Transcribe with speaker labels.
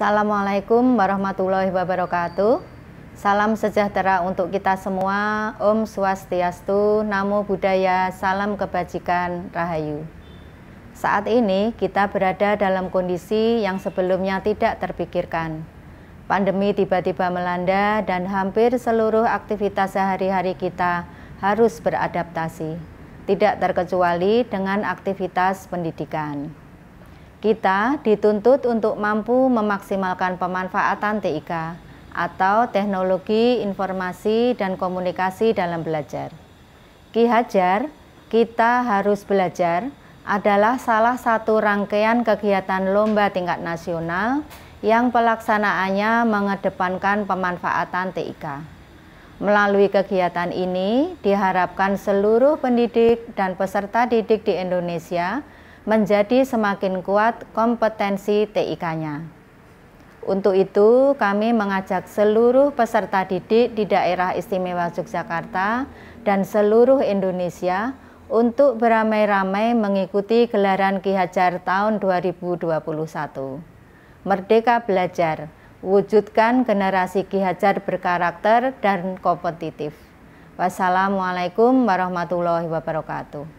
Speaker 1: Assalamualaikum warahmatullahi wabarakatuh. Salam sejahtera untuk kita semua. Om Swastiastu, Namo Buddhaya, Salam Kebajikan, Rahayu. Saat ini kita berada dalam kondisi yang sebelumnya tidak terpikirkan. Pandemi tiba-tiba melanda dan hampir seluruh aktivitas sehari-hari kita harus beradaptasi, tidak terkecuali dengan aktivitas pendidikan. Kita dituntut untuk mampu memaksimalkan pemanfaatan TIK atau Teknologi Informasi dan Komunikasi dalam Belajar. Ki Hajar, kita harus belajar adalah salah satu rangkaian kegiatan lomba tingkat nasional yang pelaksanaannya mengedepankan pemanfaatan TIK. Melalui kegiatan ini, diharapkan seluruh pendidik dan peserta didik di Indonesia menjadi semakin kuat kompetensi TIK-nya. Untuk itu, kami mengajak seluruh peserta didik di daerah istimewa Yogyakarta dan seluruh Indonesia untuk beramai-ramai mengikuti gelaran Ki Hajar tahun 2021. Merdeka Belajar, wujudkan generasi Ki Hajar berkarakter dan kompetitif. Wassalamualaikum warahmatullahi wabarakatuh.